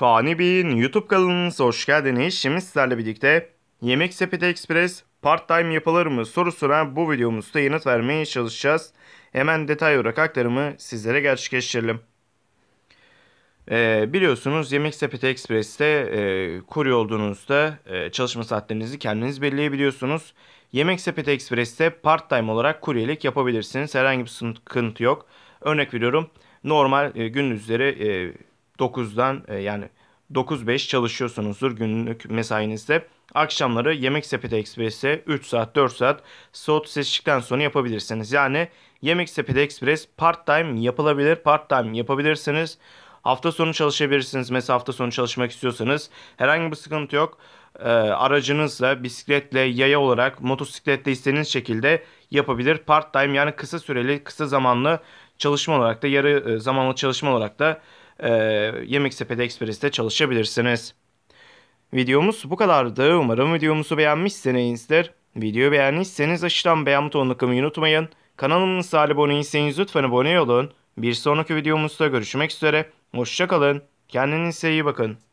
Fani Bey'in YouTube kanalınıza hoş geldiniz. Şimdi sizlerle birlikte Yemek Sepeti Express part time yapılır mı sorusuna bu videomuzda yanıt vermeye çalışacağız. Hemen detay olarak aktarımı sizlere gerçekleştirelim. Ee, biliyorsunuz Yemek Sepeti Express'te e, kurye olduğunuzda e, çalışma saatlerinizi kendiniz belirleyebiliyorsunuz. Yemek Sepeti Express'te part time olarak kuryelik yapabilirsiniz. Herhangi bir sıkıntı yok. Örnek veriyorum normal e, gündüzleri e, 9'dan e, yani 9-5 çalışıyorsunuzdur günlük mesainizde. Akşamları Yemek Sepeti Ekspres'e 3 saat 4 saat soğut seçtikten sonra yapabilirsiniz. Yani Yemek Sepeti Ekspres part time yapılabilir. Part time yapabilirsiniz. Hafta sonu çalışabilirsiniz. Mesela hafta sonu çalışmak istiyorsanız herhangi bir sıkıntı yok. Ee, aracınızla, bisikletle, yaya olarak, motosikletle istediğiniz şekilde yapabilir. Part time yani kısa süreli, kısa zamanlı çalışma olarak da yarı e, zamanlı çalışma olarak da e, ee, Yemek Sepeti Express'te çalışabilirsiniz. Videomuz bu kadardı. Umarım videomuzu beğenmişsinizdir. Videoyu beğendiyseniz aşağıdan beğen butonuna tıklamayı unutmayın. Kanalımıza abone değilseniz lütfen abone olun. Bir sonraki videomuzda görüşmek üzere. Hoşçakalın. Kendinize iyi bakın.